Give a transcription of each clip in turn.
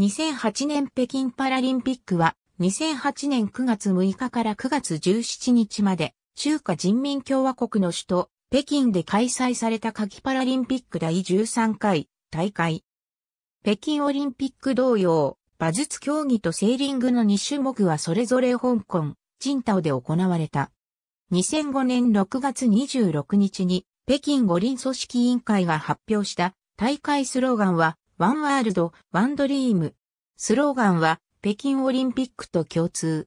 2008年北京パラリンピックは2008年9月6日から9月17日まで中華人民共和国の首都北京で開催された夏季パラリンピック第13回大会。北京オリンピック同様、馬術競技とセーリングの2種目はそれぞれ香港、チンタで行われた。2005年6月26日に北京五輪組織委員会が発表した大会スローガンはワンワールド、ワンドリーム。スローガンは北京オリンピックと共通。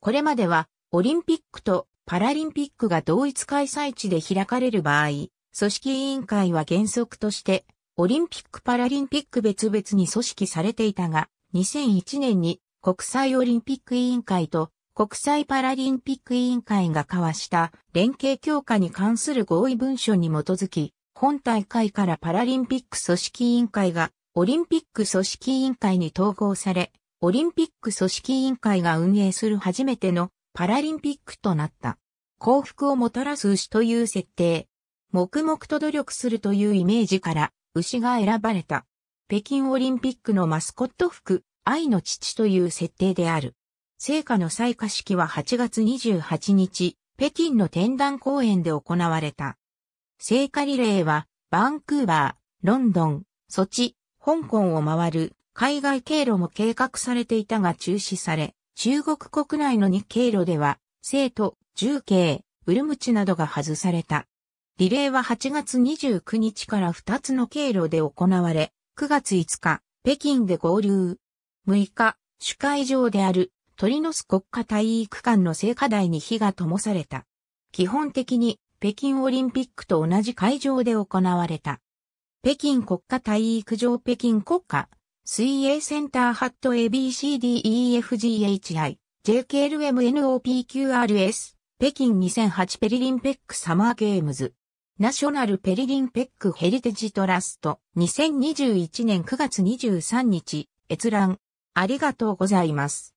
これまではオリンピックとパラリンピックが同一開催地で開かれる場合、組織委員会は原則としてオリンピック・パラリンピック別々に組織されていたが、2001年に国際オリンピック委員会と国際パラリンピック委員会が交わした連携強化に関する合意文書に基づき、本大会からパラリンピック組織委員会がオリンピック組織委員会に統合され、オリンピック組織委員会が運営する初めてのパラリンピックとなった。幸福をもたらす牛という設定。黙々と努力するというイメージから牛が選ばれた。北京オリンピックのマスコット服、愛の父という設定である。聖火の採火式は8月28日、北京の天壇公園で行われた。聖火リレーは、バンクーバー、ロンドン、ソチ、香港を回る海外経路も計画されていたが中止され、中国国内の2経路では、生徒、重慶、ウルムチなどが外された。リレーは8月29日から2つの経路で行われ、9月5日、北京で合流。6日、主会場である鳥の巣国家体育館の聖火台に火が灯された。基本的に北京オリンピックと同じ会場で行われた。北京国家体育場北京国家水泳センターハット ABCDEFGHI JKLMNOPQRS 北京2008ペリリンペックサマーゲームズナショナルペリリンペックヘリテジトラスト2021年9月23日閲覧ありがとうございます。